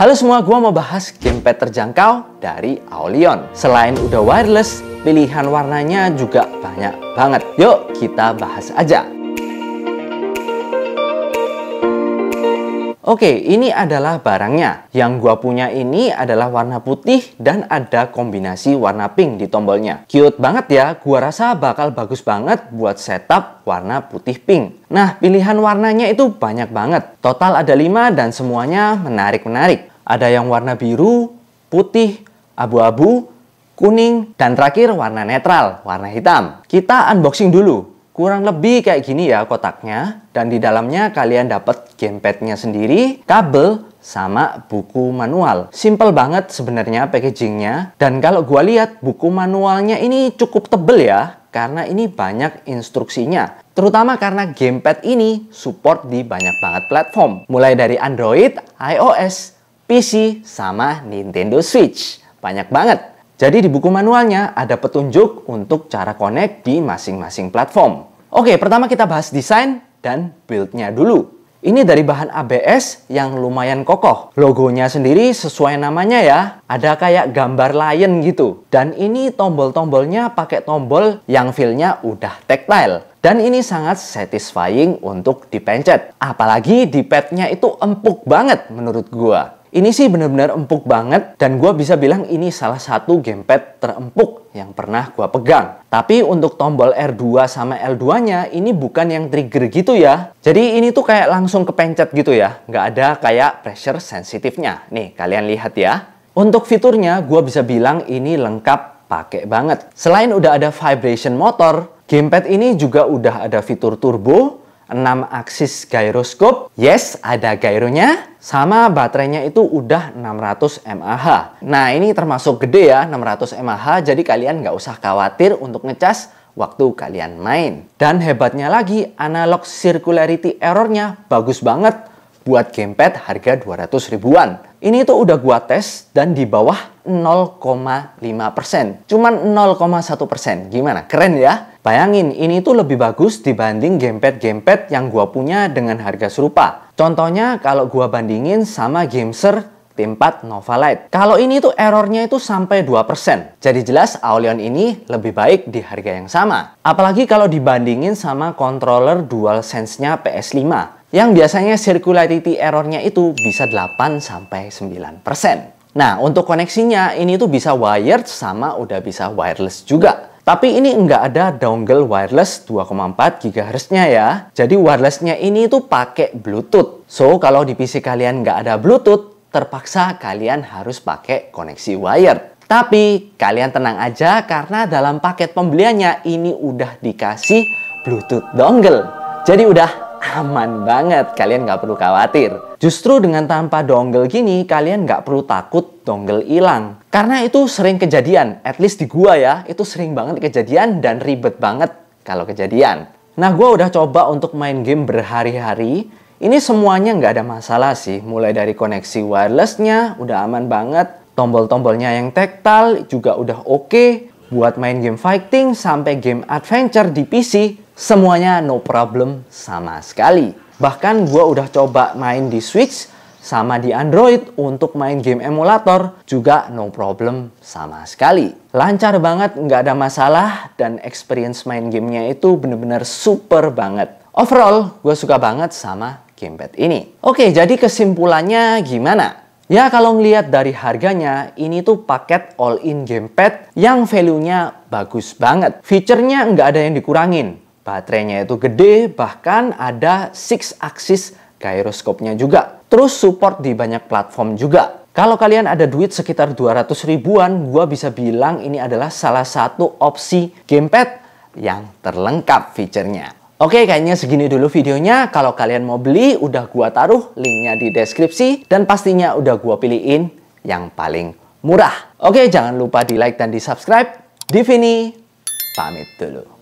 Halo semua, gua mau bahas gamepad terjangkau dari Aulion. Selain udah wireless, pilihan warnanya juga banyak banget. Yuk, kita bahas aja. Oke, ini adalah barangnya. Yang gua punya ini adalah warna putih dan ada kombinasi warna pink di tombolnya. Cute banget ya, gua rasa bakal bagus banget buat setup warna putih pink. Nah, pilihan warnanya itu banyak banget. Total ada 5 dan semuanya menarik-menarik. Ada yang warna biru, putih, abu-abu, kuning, dan terakhir warna netral, warna hitam. Kita unboxing dulu. Kurang lebih kayak gini ya kotaknya. Dan di dalamnya kalian dapat gamepadnya sendiri, kabel, sama buku manual. Simple banget sebenarnya packagingnya. Dan kalau gua lihat buku manualnya ini cukup tebel ya, karena ini banyak instruksinya. Terutama karena gamepad ini support di banyak banget platform. Mulai dari Android, iOS, PC, sama Nintendo Switch. Banyak banget. Jadi di buku manualnya ada petunjuk untuk cara connect di masing-masing platform. Oke, pertama kita bahas desain dan build-nya dulu. Ini dari bahan ABS yang lumayan kokoh. Logonya sendiri sesuai namanya ya, ada kayak gambar lion gitu. Dan ini tombol-tombolnya pakai tombol yang feel-nya udah tactile. Dan ini sangat satisfying untuk dipencet. Apalagi di pad-nya itu empuk banget menurut gua. Ini sih bener-bener empuk banget dan gue bisa bilang ini salah satu gamepad terempuk yang pernah gue pegang. Tapi untuk tombol R2 sama L2-nya ini bukan yang trigger gitu ya. Jadi ini tuh kayak langsung kepencet gitu ya. Nggak ada kayak pressure sensitifnya. Nih kalian lihat ya. Untuk fiturnya gue bisa bilang ini lengkap pakai banget. Selain udah ada vibration motor, gamepad ini juga udah ada fitur turbo, 6 aksis gyroskop. Yes, ada gyronya. Sama baterainya itu udah 600 mAh. Nah, ini termasuk gede ya, 600 mAh. Jadi kalian nggak usah khawatir untuk ngecas waktu kalian main. Dan hebatnya lagi, analog circularity errornya bagus banget buat gamepad harga 200 ribuan. Ini tuh udah gua tes dan di bawah 0,5%. Cuman 0,1%. Gimana? Keren ya? Bayangin, ini tuh lebih bagus dibanding gamepad-gamepad yang gua punya dengan harga serupa. Contohnya kalau gua bandingin sama Gamser T4 Nova Lite. Kalau ini tuh errornya itu sampai 2%. Jadi jelas Aulion ini lebih baik di harga yang sama. Apalagi kalau dibandingin sama controller DualSense-nya PS5 yang biasanya circularity errornya itu bisa 8 sampai 9%. Nah, untuk koneksinya ini tuh bisa wired sama udah bisa wireless juga. Tapi ini nggak ada dongle wireless 2,4 GHz-nya ya. Jadi wireless-nya ini tuh pakai Bluetooth. So, kalau di PC kalian nggak ada Bluetooth, terpaksa kalian harus pakai koneksi wired. Tapi kalian tenang aja karena dalam paket pembeliannya ini udah dikasih Bluetooth dongle. Jadi udah aman banget, kalian nggak perlu khawatir. Justru dengan tanpa dongle gini, kalian nggak perlu takut dongle hilang. Karena itu sering kejadian, at least di gua ya, itu sering banget kejadian dan ribet banget kalau kejadian. Nah, gua udah coba untuk main game berhari-hari, ini semuanya nggak ada masalah sih, mulai dari koneksi wirelessnya udah aman banget, tombol-tombolnya yang tactile juga udah oke, okay. buat main game fighting sampai game adventure di PC semuanya no problem sama sekali. Bahkan gue udah coba main di Switch sama di Android untuk main game emulator juga no problem sama sekali. Lancar banget, nggak ada masalah, dan experience main gamenya itu bener-bener super banget. Overall, gue suka banget sama gamepad ini. Oke, jadi kesimpulannya gimana? Ya kalau ngeliat dari harganya, ini tuh paket all-in gamepad yang value-nya bagus banget. Feature-nya nggak ada yang dikurangin. Baterainya itu gede, bahkan ada six axis gyroskopnya juga. Terus support di banyak platform juga. Kalau kalian ada duit sekitar 200 ribuan, gua bisa bilang ini adalah salah satu opsi gamepad yang terlengkap fiturnya. Oke, kayaknya segini dulu videonya. Kalau kalian mau beli, udah gua taruh linknya di deskripsi. Dan pastinya udah gua pilihin yang paling murah. Oke, jangan lupa di like dan di subscribe. Divini, pamit dulu.